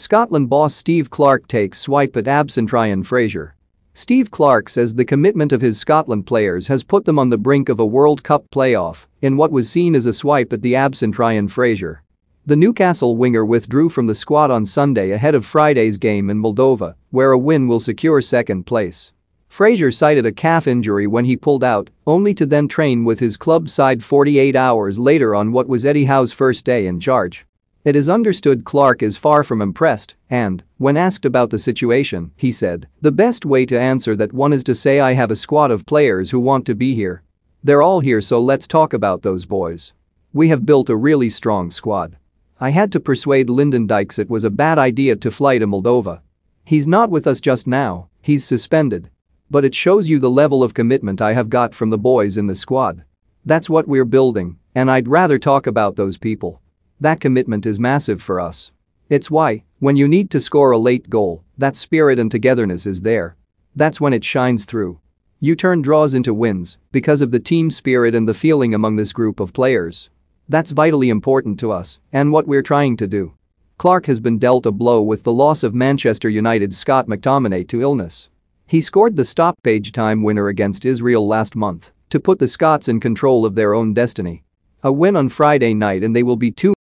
Scotland boss Steve Clark takes swipe at absent Ryan Fraser. Steve Clark says the commitment of his Scotland players has put them on the brink of a World Cup playoff in what was seen as a swipe at the absent Ryan Fraser. The Newcastle winger withdrew from the squad on Sunday ahead of Friday's game in Moldova, where a win will secure second place. Fraser cited a calf injury when he pulled out, only to then train with his club side 48 hours later on what was Eddie Howe's first day in charge. It is understood Clark is far from impressed and, when asked about the situation, he said, the best way to answer that one is to say I have a squad of players who want to be here. They're all here so let's talk about those boys. We have built a really strong squad. I had to persuade Lyndon Dykes it was a bad idea to fly to Moldova. He's not with us just now, he's suspended. But it shows you the level of commitment I have got from the boys in the squad. That's what we're building, and I'd rather talk about those people. That commitment is massive for us. It's why, when you need to score a late goal, that spirit and togetherness is there. That's when it shines through. You turn draws into wins because of the team spirit and the feeling among this group of players. That's vitally important to us and what we're trying to do. Clark has been dealt a blow with the loss of Manchester United's Scott McTominay to illness. He scored the stoppage time winner against Israel last month to put the Scots in control of their own destiny. A win on Friday night and they will be two